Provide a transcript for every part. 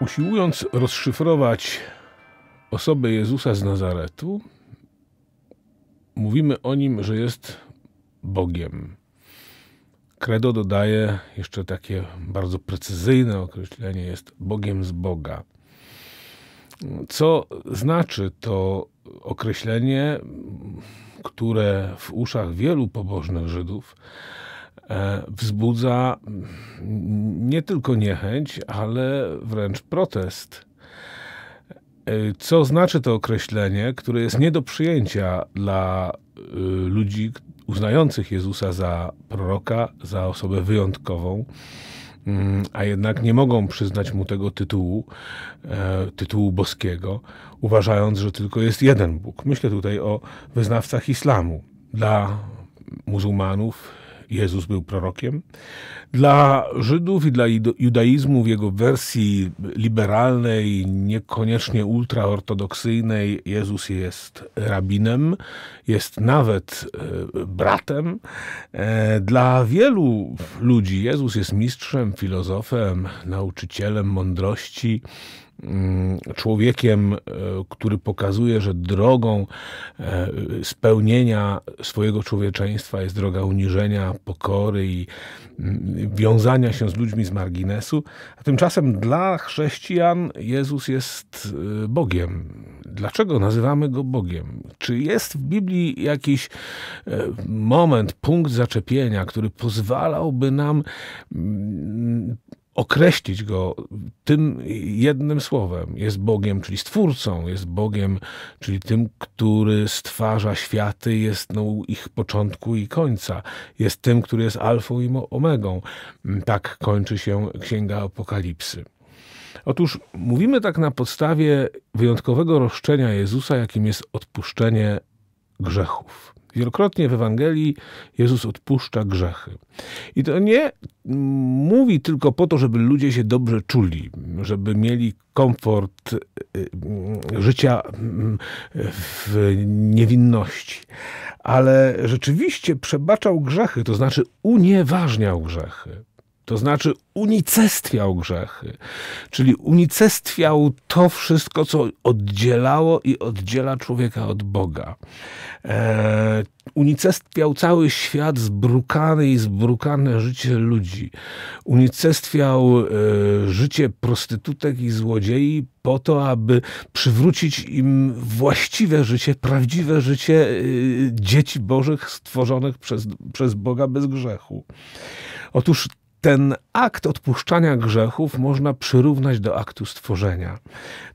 Usiłując rozszyfrować osobę Jezusa z Nazaretu, mówimy o nim, że jest Bogiem. Kredo dodaje jeszcze takie bardzo precyzyjne określenie: jest Bogiem z Boga. Co znaczy to określenie, które w uszach wielu pobożnych Żydów e, wzbudza nie tylko niechęć, ale wręcz protest. E, co znaczy to określenie, które jest nie do przyjęcia dla y, ludzi uznających Jezusa za proroka, za osobę wyjątkową, mm, a jednak nie mogą przyznać mu tego tytułu, e, tytułu boskiego, uważając, że tylko jest jeden Bóg. Myślę tutaj o wyznawcach islamu. Dla muzułmanów Jezus był prorokiem. Dla Żydów i dla judaizmu w jego wersji liberalnej, niekoniecznie ultraortodoksyjnej, Jezus jest rabinem, jest nawet e, bratem. E, dla wielu ludzi Jezus jest mistrzem, filozofem, nauczycielem mądrości. Mm, człowiekiem, e, który pokazuje, że drogą e, spełnienia swojego człowieczeństwa jest droga uniżenia, pokory i mm, wiązania się z ludźmi z marginesu. A tymczasem dla chrześcijan Jezus jest e, Bogiem. Dlaczego nazywamy go Bogiem? Czy jest w Biblii jakiś moment, punkt zaczepienia, który pozwalałby nam mm, określić go tym jednym słowem. Jest Bogiem, czyli stwórcą, jest Bogiem, czyli tym, który stwarza światy, jest no, ich początku i końca. Jest tym, który jest alfą i omegą. Tak kończy się Księga Apokalipsy. Otóż mówimy tak na podstawie wyjątkowego roszczenia Jezusa, jakim jest odpuszczenie grzechów. Wielokrotnie w Ewangelii Jezus odpuszcza grzechy. I to nie mówi tylko po to, żeby ludzie się dobrze czuli, żeby mieli komfort y, y, życia mm, w niewinności, ale rzeczywiście przebaczał grzechy, to znaczy unieważniał grzechy to znaczy unicestwiał grzechy, czyli unicestwiał to wszystko, co oddzielało i oddziela człowieka od Boga. E, unicestwiał cały świat, zbrukany i zbrukane życie ludzi. Unicestwiał e, życie prostytutek i złodziei po to, aby przywrócić im właściwe życie, prawdziwe życie e, dzieci bożych stworzonych przez, przez Boga bez grzechu. Otóż ten akt odpuszczania grzechów można przyrównać do aktu stworzenia.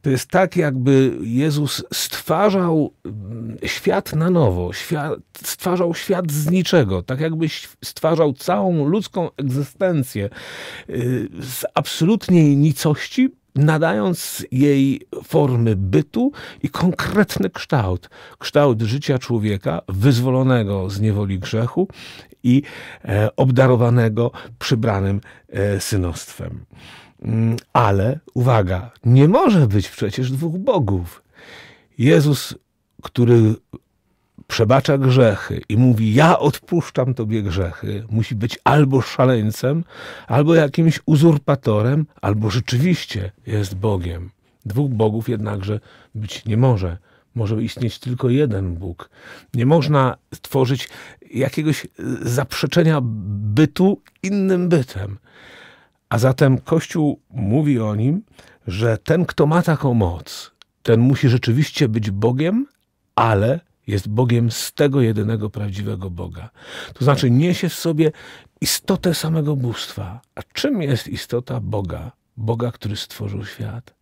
To jest tak, jakby Jezus stwarzał mm, świat na nowo, świat, stwarzał świat z niczego, tak jakby stwarzał całą ludzką egzystencję y, z absolutnej nicości, nadając jej formy bytu i konkretny kształt. Kształt życia człowieka wyzwolonego z niewoli grzechu i e, obdarowanego przybranym e, synostwem. Mm, ale uwaga, nie może być przecież dwóch bogów. Jezus, który przebacza grzechy i mówi: Ja odpuszczam tobie grzechy, musi być albo szaleńcem, albo jakimś uzurpatorem, albo rzeczywiście jest Bogiem. Dwóch bogów jednakże być nie może. Może istnieć tylko jeden Bóg. Nie można stworzyć jakiegoś e, zaprzeczenia bytu innym bytem. A zatem Kościół mówi o nim, że ten, kto ma taką moc, ten musi rzeczywiście być Bogiem, ale jest Bogiem z tego jedynego prawdziwego Boga. To znaczy niesie w sobie istotę samego bóstwa. A czym jest istota Boga? Boga, który stworzył świat.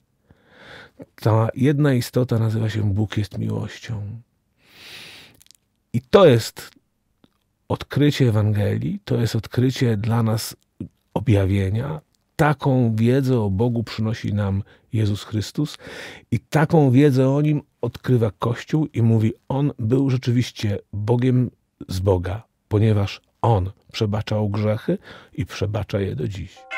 Ta jedna istota nazywa się Bóg jest miłością. I to jest odkrycie Ewangelii, to jest odkrycie dla nas objawienia. Taką wiedzę o Bogu przynosi nam Jezus Chrystus i taką wiedzę o Nim odkrywa Kościół i mówi, On był rzeczywiście Bogiem z Boga, ponieważ On przebaczał grzechy i przebacza je do dziś.